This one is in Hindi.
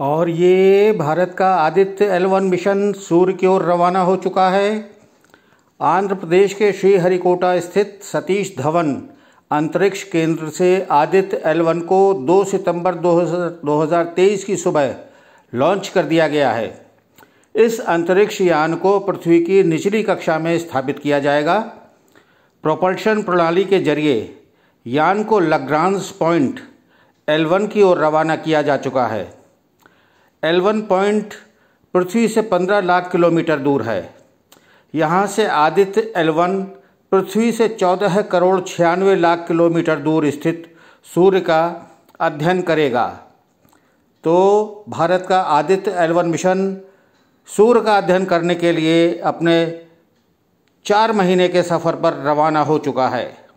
और ये भारत का आदित्य एल वन मिशन सूर्य की ओर रवाना हो चुका है आंध्र प्रदेश के श्रीहरिकोटा स्थित सतीश धवन अंतरिक्ष केंद्र से आदित्य एल वन को 2 सितंबर 2023 की सुबह लॉन्च कर दिया गया है इस अंतरिक्ष यान को पृथ्वी की निचली कक्षा में स्थापित किया जाएगा प्रोपल्शन प्रणाली के जरिए यान को लग्रांस पॉइंट एल वन की ओर रवाना किया जा चुका है एलवन पॉइंट पृथ्वी से 15 लाख किलोमीटर दूर है यहाँ से आदित्य एलवन पृथ्वी से 14 करोड़ छियानवे लाख किलोमीटर दूर स्थित सूर्य का अध्ययन करेगा तो भारत का आदित्य एलवन मिशन सूर्य का अध्ययन करने के लिए अपने चार महीने के सफ़र पर रवाना हो चुका है